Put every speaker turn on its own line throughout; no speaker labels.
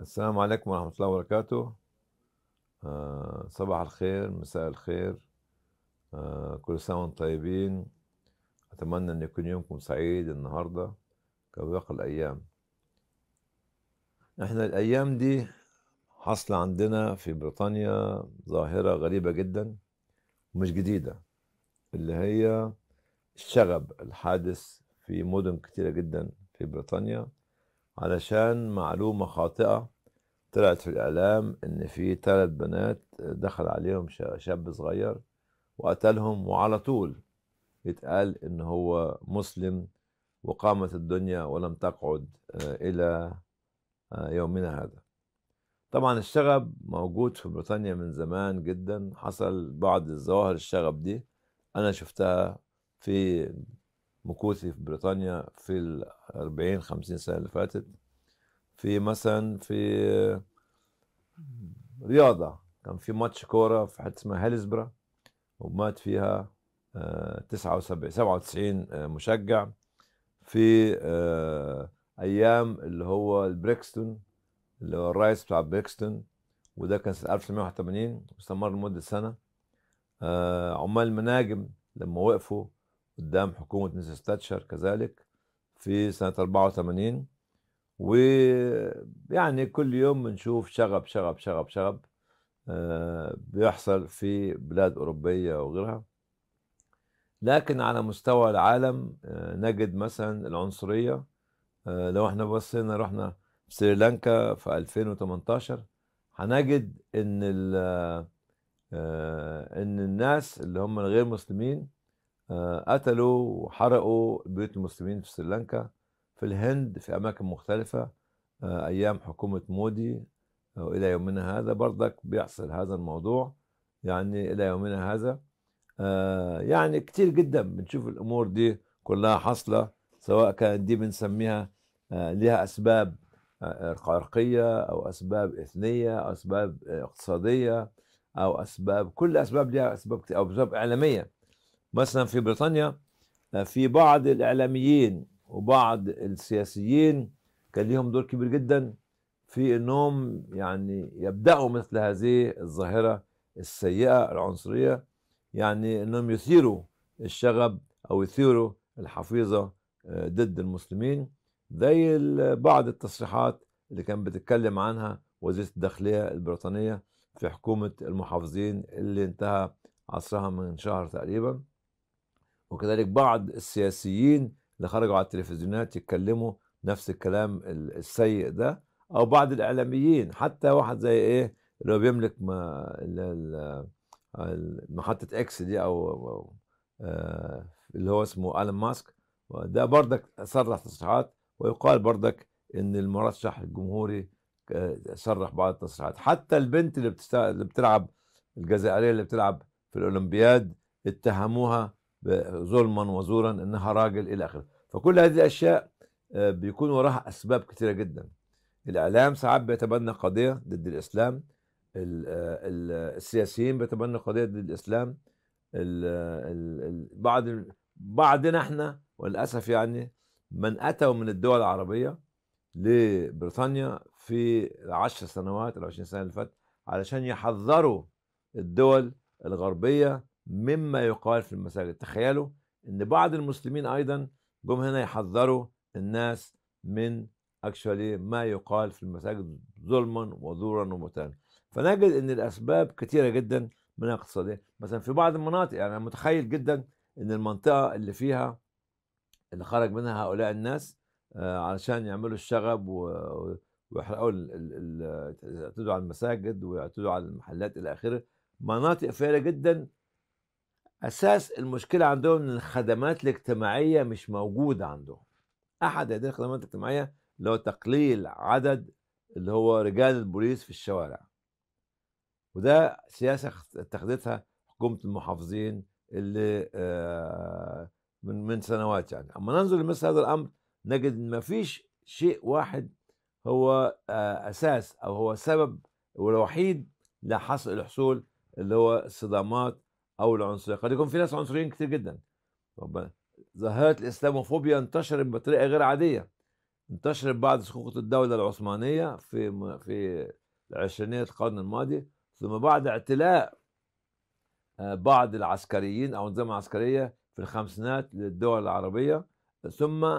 السلام عليكم ورحمة الله وبركاته آه صباح الخير مساء الخير آه كل سنة وانتم طيبين أتمنى أن يكون يومكم سعيد النهاردة كباقي الأيام إحنا الأيام دي حصل عندنا في بريطانيا ظاهرة غريبة جدا ومش جديدة اللي هي الشغب الحادث في مدن كتيرة جدا في بريطانيا علشان معلومة خاطئة طلعت في الإعلام إن في ثلاث بنات دخل عليهم شاب صغير وقتلهم وعلى طول يتقال إن هو مسلم وقامت الدنيا ولم تقعد آه، إلى آه، يومنا هذا طبعا الشغب موجود في بريطانيا من زمان جدا حصل بعض الظواهر الشغب دي أنا شفتها في مكوثي في بريطانيا في 40 50 سنه اللي فاتت في مثلا في رياضه كان في ماتش كوره في حته اسمها هاليزبرا ومات فيها 79 آه، 97 آه، مشجع في آه، ايام اللي هو البريكستون اللي هو الرايس بتاع بريكستون وده كان سنه 1981 واستمر لمده سنه عمال المناجم لما وقفوا قدام حكومه ميسيس تاتشر كذلك في سنة 84 ويعني كل يوم بنشوف شغب شغب شغب شغب آه، بيحصل في بلاد أوروبية وغيرها لكن على مستوى العالم آه، نجد مثلا العنصرية آه، لو احنا بصينا رحنا سريلانكا في 2018 هنجد ان ان الناس اللي هم الغير مسلمين آه، قتلوا وحرقوا بيوت المسلمين في سريلانكا في الهند في أماكن مختلفة آه، أيام حكومة مودي آه، وإلى يومنا هذا برضك بيحصل هذا الموضوع يعني إلى يومنا هذا يعني كتير جدا بنشوف الأمور دي كلها حاصلة سواء كانت دي بنسميها لها أسباب عرقية أو أسباب إثنية أو أسباب اقتصادية أو أسباب كل أسباب لها أسباب أو أسباب إعلامية مثلا في بريطانيا آه، في بعض الاعلاميين وبعض السياسيين كان لهم دور كبير جدا في انهم يعني يبداوا مثل هذه الظاهره السيئه العنصريه يعني انهم يثيروا الشغب او يثيروا الحفيظه آه، ضد المسلمين زي بعض التصريحات اللي كان بتتكلم عنها وزيره الداخليه البريطانيه في حكومه المحافظين اللي انتهى عصرها من شهر تقريبا وكذلك بعض السياسيين اللي خرجوا على التلفزيونات يتكلموا نفس الكلام السيء ده او بعض الاعلاميين حتى واحد زي ايه اللي هو بيملك ما محطه اكس دي او آه، اللي هو اسمه الون ماسك ده بردك صرح تصريحات ويقال بردك ان المرشح الجمهوري آه، صرح بعض التصريحات حتى البنت اللي, اللي بتلعب الجزائريه اللي بتلعب في الاولمبياد اتهموها ظلما وزورا انها راجل الى اخره فكل هذه الاشياء آه، بيكون وراها اسباب كثيره جدا الاعلام ساعات بيتبنى قضيه ضد الاسلام آه، آه، السياسيين بيتبنى قضيه ضد الاسلام بعض بعضنا احنا وللاسف يعني من اتوا من الدول العربيه لبريطانيا في العشر سنوات ال 20 سنه اللي فاتت علشان يحذروا الدول الغربيه مما يقال في المساجد تخيلوا ان بعض المسلمين ايضا جم هنا يحذروا الناس من اكشوالي ما يقال في المساجد ظلما وزورا ومتان فنجد ان الاسباب كثيره جدا منها اقتصاديه مثلا في بعض المناطق يعني انا متخيل جدا ان المنطقه اللي فيها اللي خرج منها هؤلاء الناس آه، علشان يعملوا الشغب ويحرقوا يعتدوا على المساجد ويعتدوا على المحلات الى اخره مناطق فارغه جدا اساس المشكله عندهم ان الخدمات الاجتماعيه مش موجوده عندهم احد هذه الخدمات الاجتماعيه اللي هو تقليل عدد اللي هو رجال البوليس في الشوارع وده سياسه اتخذتها حكومه المحافظين اللي آه، من من سنوات يعني اما ننظر لمثل هذا الامر نجد ان مفيش شيء واحد هو آه، اساس او هو سبب والوحيد لحصل الحصول اللي هو الصدامات او العنصريه قد يكون في ناس عنصريين كتير جدا طب ظاهره الاسلاموفوبيا انتشرت بطريقه غير عاديه انتشرت بعد سقوط الدوله العثمانيه في في العشرينيات القرن الماضي ثم بعد اعتلاء آه، بعض العسكريين او انظمه عسكريه في الخمسينات للدول العربيه ثم آه،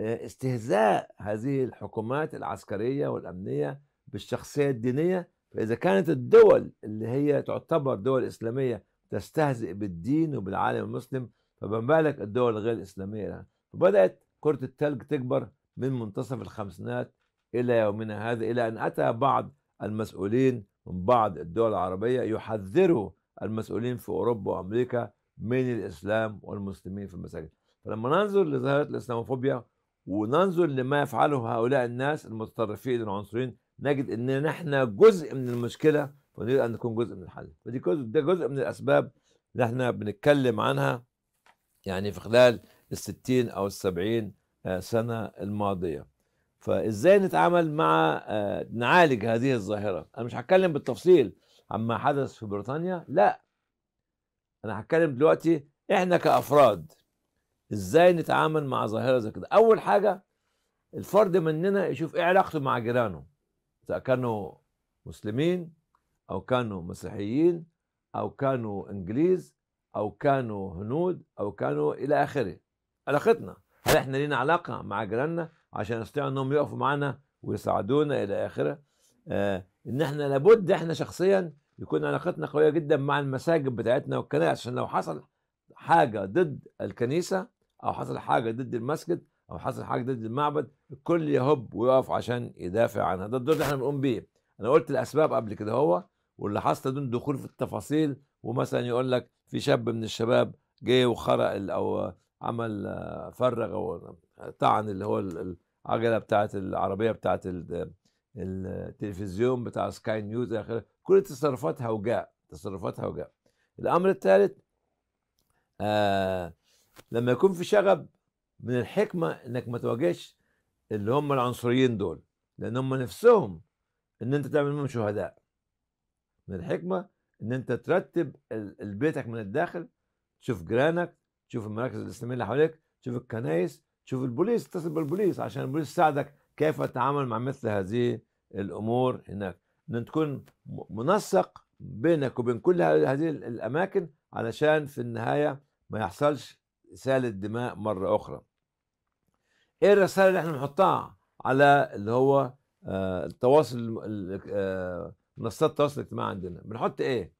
استهزاء هذه الحكومات العسكريه والامنيه بالشخصيه الدينيه فاذا كانت الدول اللي هي تعتبر دول اسلاميه تستهزئ بالدين وبالعالم المسلم فما بالك الدول الغير الإسلامية الآن فبدأت كرة الثلج تكبر من منتصف الخمسينات إلى يومنا هذا إلى أن أتى بعض المسؤولين من بعض الدول العربية يحذروا المسؤولين في أوروبا وأمريكا من الإسلام والمسلمين في المساجد فلما ننظر لظاهرة الإسلاموفوبيا وننظر لما يفعله هؤلاء الناس المتطرفين العنصريين نجد أن نحن جزء من المشكلة ونريد ان نكون جزء من الحل فدي جزء ده جزء من الاسباب اللي احنا بنتكلم عنها يعني في خلال الستين او السبعين آه، سنه الماضيه فازاي نتعامل مع آه، نعالج هذه الظاهره انا مش هتكلم بالتفصيل عما حدث في بريطانيا لا انا هتكلم دلوقتي احنا كافراد ازاي نتعامل مع ظاهره زي كده اول حاجه الفرد مننا يشوف ايه علاقته مع جيرانه اذا كانوا مسلمين أو كانوا مسيحيين أو كانوا إنجليز أو كانوا هنود أو كانوا إلى آخره علاقتنا هل إحنا لينا علاقة مع جيراننا عشان نستطيع أنهم يقفوا معنا ويساعدونا إلى آخره آه إن إحنا لابد إحنا شخصيا يكون علاقتنا قوية جدا مع المساجد بتاعتنا والكنائس عشان لو حصل حاجة ضد الكنيسة أو حصل حاجة ضد المسجد أو حصل حاجة ضد المعبد الكل يهب ويقف عشان يدافع عنها ده الدور اللي إحنا بنقوم بيه أنا قلت الأسباب قبل كده هو واللي حصل دون دخول في التفاصيل ومثلا يقول لك في شاب من الشباب جه وخرق او عمل آه، فرغ او طعن اللي هو العجله بتاعت العربيه بتاعت التلفزيون بتاع سكاي نيوز اخره كل تصرفاتها هوجاء تصرفات هوجاء الامر الثالث آه لما يكون في شغب من الحكمه انك ما تواجهش اللي هم العنصريين دول لان هم نفسهم ان انت تعمل منهم شهداء من الحكمه ان انت ترتب بيتك من الداخل تشوف جيرانك تشوف المراكز الاسلاميه اللي حواليك تشوف الكنائس تشوف البوليس اتصل بالبوليس عشان البوليس يساعدك كيف تتعامل مع مثل هذه الامور هناك ان تكون منسق بينك وبين كل هذه الاماكن علشان في النهايه ما يحصلش سالة دماء مره اخرى ايه الرساله اللي احنا بنحطها على اللي هو آه، التواصل منصات التواصل الاجتماعي عندنا بنحط ايه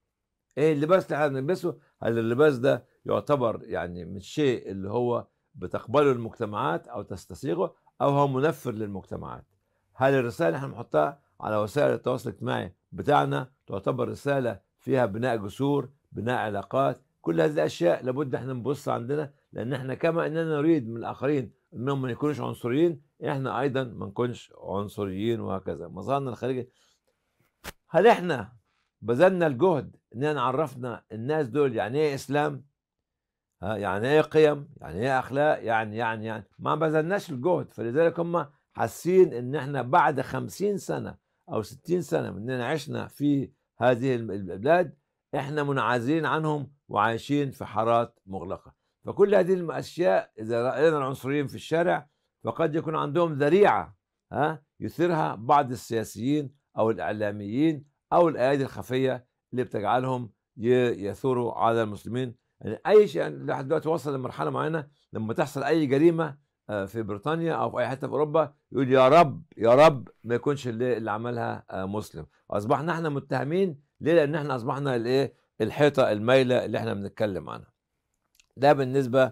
ايه اللباس اللي احنا بنلبسه هل اللباس ده يعتبر يعني من الشيء اللي هو بتقبله المجتمعات او تستسيغه او هو منفر للمجتمعات هل الرساله اللي احنا بنحطها على وسائل التواصل الاجتماعي بتاعنا تعتبر رساله فيها بناء جسور بناء علاقات كل هذه الاشياء لابد احنا نبص عندنا لان احنا كما اننا نريد من الاخرين انهم ما يكونوش عنصريين احنا ايضا ما نكونش عنصريين وهكذا مظهرنا الخارجي هل احنا بذلنا الجهد اننا عرفنا الناس دول يعني ايه اسلام ها يعني ايه قيم يعني ايه اخلاق يعني يعني يعني ما بذلناش الجهد فلذلك هم حاسين ان احنا بعد خمسين سنه او ستين سنه من اننا عشنا في هذه البلاد احنا منعزلين عنهم وعايشين في حارات مغلقه فكل هذه الاشياء اذا راينا العنصريين في الشارع فقد يكون عندهم ذريعه ها يثيرها بعض السياسيين أو الإعلاميين أو الأيادي الخفية اللي بتجعلهم يثوروا على المسلمين يعني أي شيء يعني لحد دلوقتي وصل لمرحلة معينة لما تحصل أي جريمة آه، في بريطانيا أو في أي حتة في أوروبا يقول يا رب يا رب ما يكونش اللي, اللي عملها آه، مسلم أصبحنا احنا متهمين ليه؟ لأن احنا أصبحنا الإيه الحيطة المايلة اللي احنا بنتكلم عنها ده بالنسبة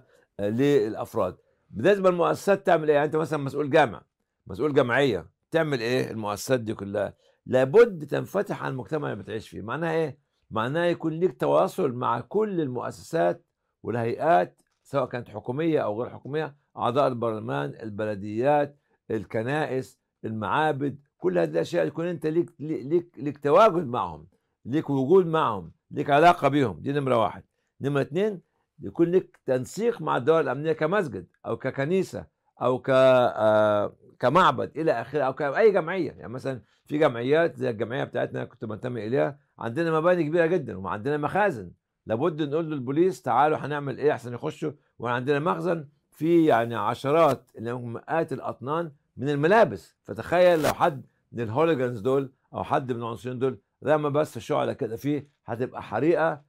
آه، للأفراد بالنسبة للمؤسسات تعمل إيه؟ يعني أنت مثلا مسؤول جامع مسؤول جمعية تعمل إيه المؤسسات دي كلها؟ لابد تنفتح على المجتمع اللي بتعيش فيه معناها ايه معناها يكون ليك تواصل مع كل المؤسسات والهيئات سواء كانت حكوميه او غير حكوميه اعضاء البرلمان البلديات الكنائس المعابد كل هذه الاشياء يكون انت ليك ليك ليك تواجد معهم ليك وجود معهم ليك علاقه بيهم دي نمره واحد نمره اثنين يكون لك تنسيق مع الدول الامنيه كمسجد او ككنيسه او ك آه، كمعبد الى اخره او كاي جمعيه يعني مثلا في جمعيات زي الجمعيه بتاعتنا كنت بنتمي اليها عندنا مباني كبيره جدا وعندنا مخازن لابد نقول للبوليس تعالوا هنعمل ايه احسن يخشوا وعندنا مخزن فيه يعني عشرات اللي مئات الاطنان من الملابس فتخيل لو حد من الهوليجانز دول او حد من العنصرين دول رمى بس شعله كده فيه هتبقى حريقه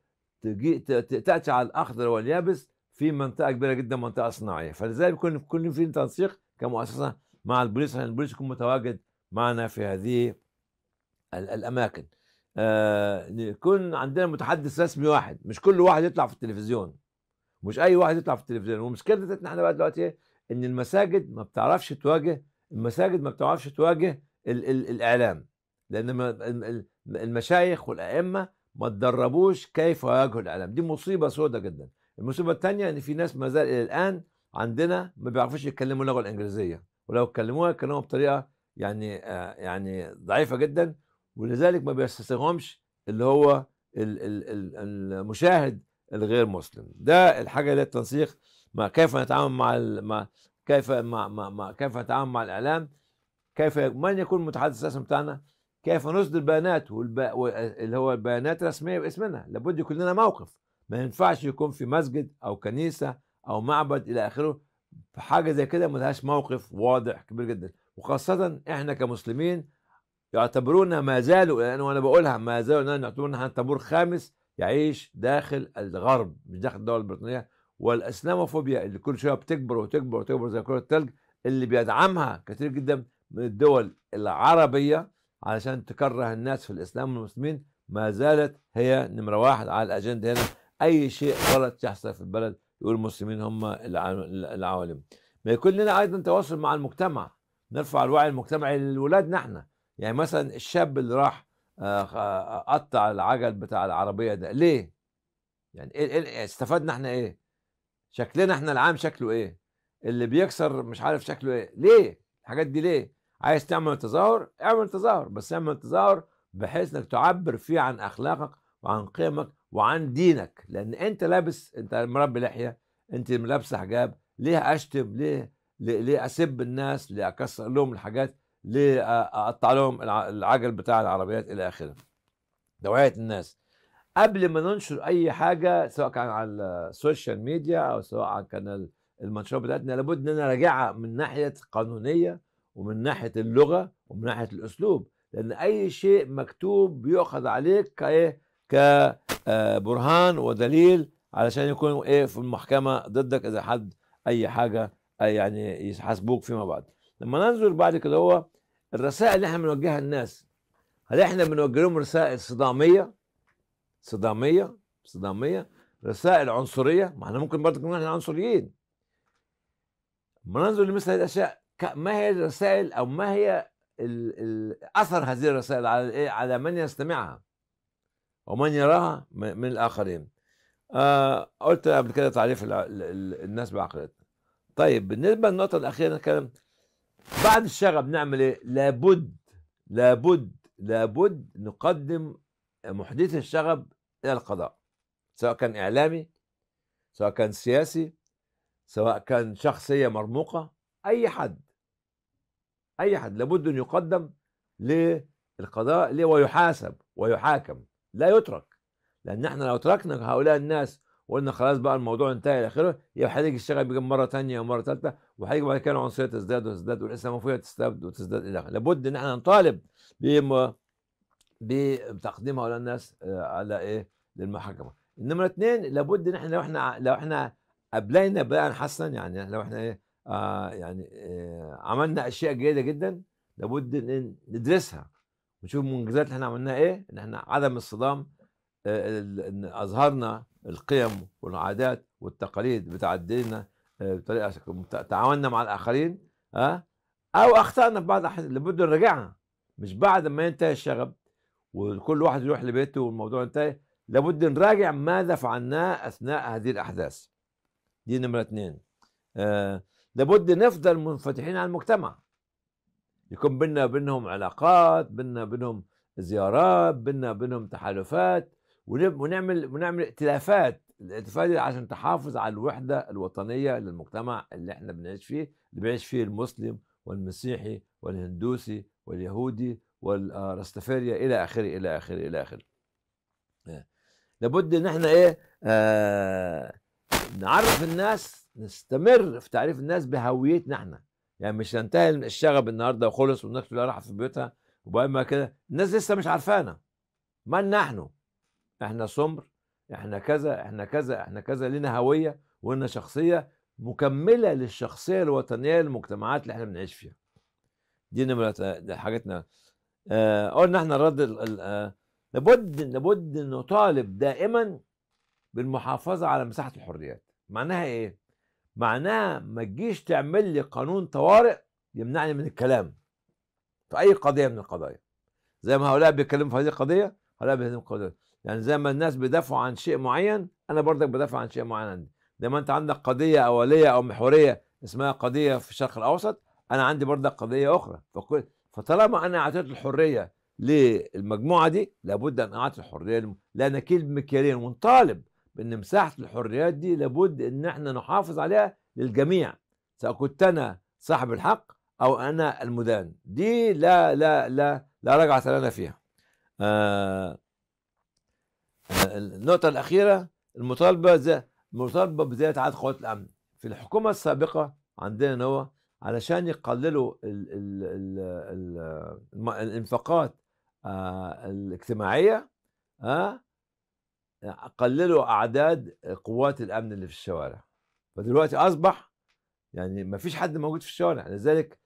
تجي تاتي على الاخضر واليابس في منطقه كبيره جدا منطقه صناعيه فلذلك بيكون في تنسيق كمؤسسه مع البوليس عشان البوليس يكون متواجد معنا في هذه الاماكن آه يكون عندنا متحدث رسمي واحد مش كل واحد يطلع في التلفزيون مش اي واحد يطلع في التلفزيون ومشكلتنا احنا بقى دلوقتي إيه؟ ان المساجد ما بتعرفش تواجه المساجد ما بتعرفش تواجه ال ال الاعلام لان المشايخ والائمه ما تدربوش كيف يواجهوا الاعلام دي مصيبه سوداء جدا المصيبه الثانيه ان في ناس ما زال الى الان عندنا ما بيعرفوش يتكلموا اللغه الانجليزيه ولو كلموها كلموها بطريقه يعني آه، يعني ضعيفه جدا ولذلك ما بيستسغمش اللي هو المشاهد الغير مسلم ده الحاجه اللي التنسيق ما كيف نتعامل مع ما كيف مع, مع, ما كيف نتعامل مع الاعلام كيف من يكون المتحدث الرسمي بتاعنا كيف نصدر بيانات والب... اللي هو البيانات الرسميه باسمنا لابد يكون لنا موقف ما ينفعش يكون في مسجد او كنيسه او معبد الى اخره فحاجه زي كده ما لهاش موقف واضح كبير جدا وخاصه احنا كمسلمين يعتبرونا ما زالوا لان وانا بقولها ما زالوا يعتبرونا احنا طابور خامس يعيش داخل الغرب مش داخل الدول البريطانيه والاسلاموفوبيا اللي كل شويه بتكبر وتكبر وتكبر زي كره الثلج اللي بيدعمها كثير جدا من الدول العربيه علشان تكره الناس في الاسلام والمسلمين ما زالت هي نمره واحد على الاجنده هنا اي شيء غلط يحصل في البلد يقول المسلمين هم العوالم ما يكون لنا ايضا تواصل مع المجتمع نرفع الوعي المجتمعي لاولادنا احنا يعني مثلا الشاب اللي راح آه، آه، قطع العجل بتاع العربيه ده ليه؟ يعني إيه-, إيه-, إيه استفدنا احنا ايه؟ شكلنا احنا العام شكله ايه؟ اللي بيكسر مش عارف شكله ايه؟ ليه؟ الحاجات دي ليه؟ عايز تعمل تظاهر؟ اعمل تظاهر بس اعمل تظاهر بحيث انك تعبر فيه عن اخلاقك وعن قيمك وعن دينك لان انت لابس انت مربي لحيه انت لابسه حجاب ليه اشتم ليه ليه اسب الناس ليه اكسر لهم الحاجات ليه اقطع لهم العجل بتاع العربيات الى اخره توعيه الناس قبل ما ننشر اي حاجه سواء كان على السوشيال ميديا او سواء كان المنشورات بتاعتنا لابد ان نراجعها من ناحيه قانونيه ومن ناحيه اللغه ومن ناحيه الاسلوب لان اي شيء مكتوب بيؤخذ عليك كايه آه، برهان ودليل علشان يكونوا ايه في المحكمه ضدك اذا حد اي حاجه أي آه، يعني يحاسبوك فيما بعد لما ننظر بعد كده هو الرسائل اللي احنا بنوجهها للناس هل احنا بنوجه لهم رسائل صداميه صداميه صداميه رسائل عنصريه ما احنا ممكن برضه نكون احنا عنصريين لما ننظر لمثل هذه الاشياء ما هي الرسائل او ما هي اثر هذه الرسائل على ايه على من يستمعها ومن يراها من الآخرين آه قلت قبل كده تعريف الناس بعقليتنا طيب بالنسبة للنقطة الأخيرة نتكلم بعد الشغب نعمل إيه؟ لابد لابد لابد نقدم محدث الشغب إلى القضاء سواء كان إعلامي سواء كان سياسي سواء كان شخصية مرموقة أي حد أي حد لابد أن يقدم للقضاء ليه ويحاسب ويحاكم لا يترك لان احنا لو تركنا هؤلاء الناس وقلنا خلاص بقى الموضوع انتهى الى اخره يبقى هيجي الشغب بيجي مره ثانيه ومره ثالثه وهيجي بعد كده العنصريه تزداد وتزداد والاسلاموفيه تزداد وتزداد الى اخره لابد ان احنا نطالب بتقديم هؤلاء الناس آه، على ايه للمحاكمه نمره اثنين لابد ان احنا لو احنا لو احنا ابلينا بقى حسنا يعني لو احنا ايه آه يعني آه عملنا اشياء جيده جدا لابد ان ندرسها بنشوف المنجزات اللي احنا عملناها ايه ان احنا عدم الصدام آه، ان اظهرنا القيم والعادات والتقاليد بتاعت ديننا آه، بطريقه تعاوننا مع الاخرين ها آه، او اخطانا في بعض الاحيان لابد نراجعها مش بعد ما ينتهي الشغب وكل واحد يروح لبيته والموضوع انتهى لابد نراجع ماذا فعلناه اثناء هذه الاحداث دي نمره اثنين آه لابد نفضل منفتحين على المجتمع يكون بيننا بينهم علاقات بيننا بينهم زيارات بيننا بينهم تحالفات ونعمل ونعمل ائتلافات الائتلافات دي عشان تحافظ على الوحده الوطنيه للمجتمع اللي احنا بنعيش فيه اللي بيعيش فيه المسلم والمسيحي والهندوسي واليهودي والرستفاريا الى اخره الى اخره الى اخره آه. لابد ان احنا ايه آه نعرف الناس نستمر في تعريف الناس بهويتنا احنا يعني مش هنتهي الشغب النهارده وخلص والناس كلها راحت في بيوتها وبقى ما كده الناس لسه مش عارفانا من نحن احنا سمر احنا كذا احنا كذا احنا كذا لنا هويه ولنا شخصيه مكمله للشخصيه الوطنيه للمجتمعات اللي احنا بنعيش فيها دي نمره حاجتنا آه قلنا احنا الرد آه، لابد لابد نطالب دائما بالمحافظه على مساحه الحريات معناها ايه معناها ما تجيش تعمل لي قانون طوارئ يمنعني من الكلام في اي قضيه من القضايا زي ما هؤلاء بيتكلموا في هذه القضيه هؤلاء بيتكلموا في القضيه يعني زي ما الناس بيدافعوا عن شيء معين انا برضك بدافع عن شيء معين عندي زي ما انت عندك قضيه اوليه او محوريه اسمها قضيه في الشرق الاوسط انا عندي برضك قضيه اخرى فكل فطالما انا اعطيت الحريه للمجموعه دي لابد ان اعطي الحريه لم... لان كيل بمكيالين ونطالب بان مساحه الحريات دي لابد ان احنا نحافظ عليها للجميع سواء كنت انا صاحب الحق او انا المدان دي لا لا لا لا رجعه لنا فيها آه, آه، النقطه الاخيره المطالبه المطالبه بزياده عدد قوات الامن في الحكومه السابقه عندنا هو علشان يقللوا الـ الـ الـ الـ الانفاقات آه الاجتماعيه آه قللوا اعداد قوات الامن اللي في الشوارع فدلوقتي اصبح يعني ما فيش حد موجود في الشوارع لذلك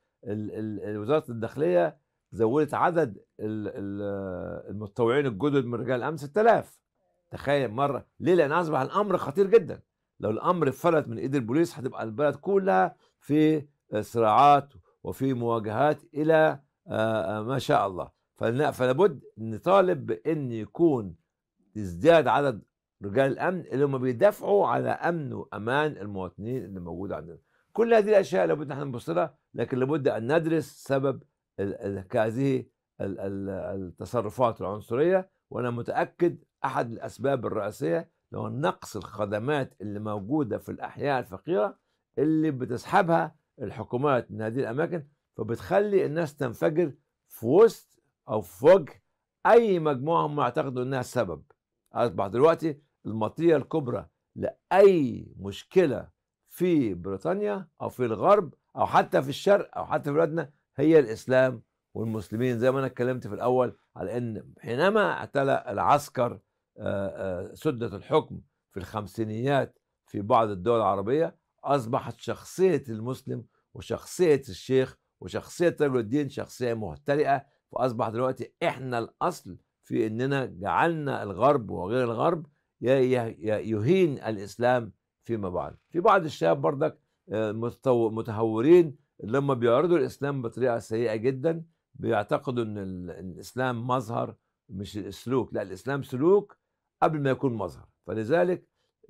وزاره الداخليه زودت عدد المتطوعين الجدد من رجال الامن 6000 تخيل مره ليه لان اصبح الامر خطير جدا لو الامر فلت من ايد البوليس هتبقى البلد كلها في صراعات وفي مواجهات الى آه، آه، ما شاء الله فلابد نطالب بان يكون يزداد عدد رجال الامن اللي هم بيدافعوا على امن وامان المواطنين اللي موجود عندنا كل هذه الاشياء لابد نحن نبص لها لكن لابد ان ندرس سبب هذه التصرفات العنصريه وانا متاكد احد الاسباب الرئيسيه هو نقص الخدمات اللي موجوده في الاحياء الفقيره اللي بتسحبها الحكومات من هذه الاماكن فبتخلي الناس تنفجر في وسط او في وجه اي مجموعه هم يعتقدوا انها السبب اصبح دلوقتي المطيه الكبرى لاي مشكله في بريطانيا او في الغرب او حتى في الشرق او حتى في بلادنا هي الاسلام والمسلمين زي ما انا اتكلمت في الاول على ان حينما اعتلى العسكر آه، آه، سده الحكم في الخمسينيات في بعض الدول العربيه اصبحت شخصيه المسلم وشخصيه الشيخ وشخصيه رجل طيب الدين شخصيه مهترئه فاصبح دلوقتي احنا الاصل في اننا جعلنا الغرب وغير الغرب يهين الاسلام فيما بعد في بعض الشباب بردك آه، متهورين لما بيعرضوا الاسلام بطريقه سيئه جدا بيعتقدوا ان الاسلام مظهر مش السلوك لا الاسلام سلوك قبل ما يكون مظهر فلذلك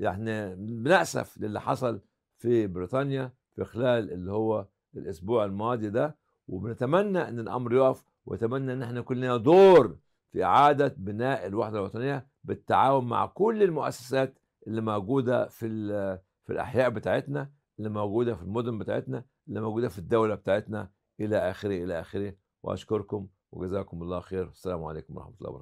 احنا يعني بنأسف للي حصل في بريطانيا في خلال اللي هو الاسبوع الماضي ده وبنتمنى ان الامر يقف ونتمنى ان احنا كلنا دور في إعادة بناء الوحدة الوطنية بالتعاون مع كل المؤسسات اللي موجودة في في الأحياء بتاعتنا اللي موجودة في المدن بتاعتنا اللي موجودة في الدولة بتاعتنا إلى آخره إلى آخره وأشكركم وجزاكم الله خير والسلام عليكم ورحمة الله وبركاته